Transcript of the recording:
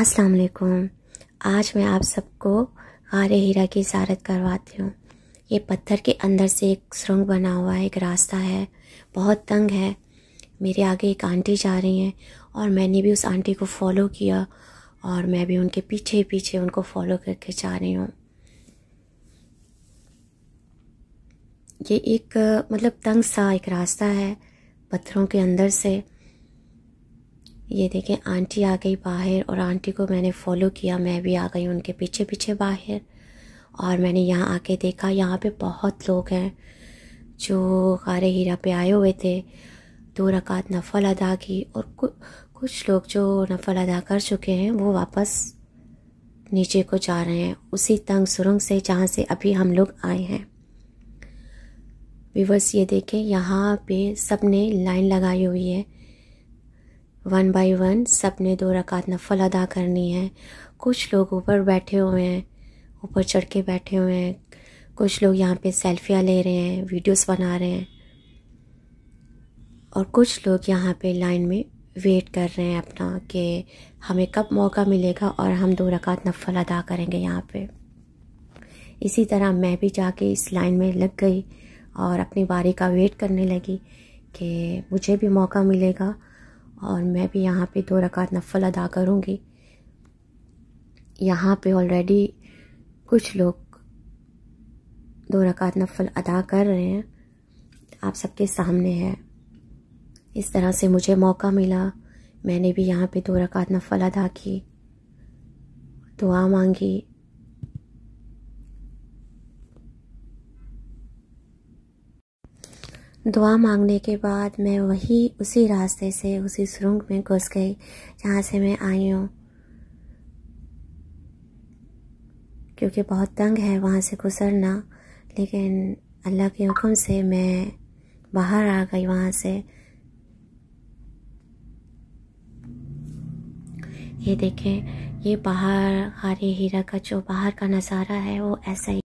अस्सलाम वालेकुम आज मैं आप सबको गार हीरा की इजारत करवाती हूँ ये पत्थर के अंदर से एक सुरंग बना हुआ है एक रास्ता है बहुत तंग है मेरे आगे एक आंटी जा रही हैं और मैंने भी उस आंटी को फॉलो किया और मैं भी उनके पीछे पीछे उनको फॉलो करके जा रही हूँ ये एक मतलब तंग सा एक रास्ता है पत्थरों के अंदर से ये देखें आंटी आ गई बाहर और आंटी को मैंने फॉलो किया मैं भी आ गई उनके पीछे पीछे बाहर और मैंने यहाँ आके देखा यहाँ पे बहुत लोग हैं जो खारे हीरा पे आए हुए थे दो रकात नफल अदा की और कु, कुछ लोग जो नफल अदा कर चुके हैं वो वापस नीचे को जा रहे हैं उसी तंग सुरंग से जहाँ से अभी हम लोग आए हैं विवर्स ये देखें यहाँ पे सब ने लाइन लगाई हुई है वन बाय वन सब ने दो रकात नफल अदा करनी है कुछ लोग ऊपर बैठे हुए हैं ऊपर चढ़ के बैठे हुए हैं कुछ लोग यहाँ पे सेल्फियाँ ले रहे हैं वीडियोस बना रहे हैं और कुछ लोग यहाँ पे लाइन में वेट कर रहे हैं अपना कि हमें कब मौका मिलेगा और हम दो रकात नफल अदा करेंगे यहाँ पे इसी तरह मैं भी जाके इस लाइन में लग गई और अपनी बारी का वेट करने लगी कि मुझे भी मौका मिलेगा और मैं भी यहाँ पे दो रकात नफल अदा करूँगी यहाँ पे ऑलरेडी कुछ लोग दो रकात नफल अदा कर रहे हैं आप सबके सामने है इस तरह से मुझे मौका मिला मैंने भी यहाँ पे दो रकात नफल अदा की दुआ मांगी दुआ मांगने के बाद मैं वही उसी रास्ते से उसी सुरंग में घुस गई जहाँ से मैं आई हूँ क्योंकि बहुत तंग है वहाँ से गुजरना लेकिन अल्लाह के हुक्म से मैं बाहर आ गई वहाँ से ये देखें ये बाहर हरे हीरा का जो बाहर का नज़ारा है वो ऐसा ही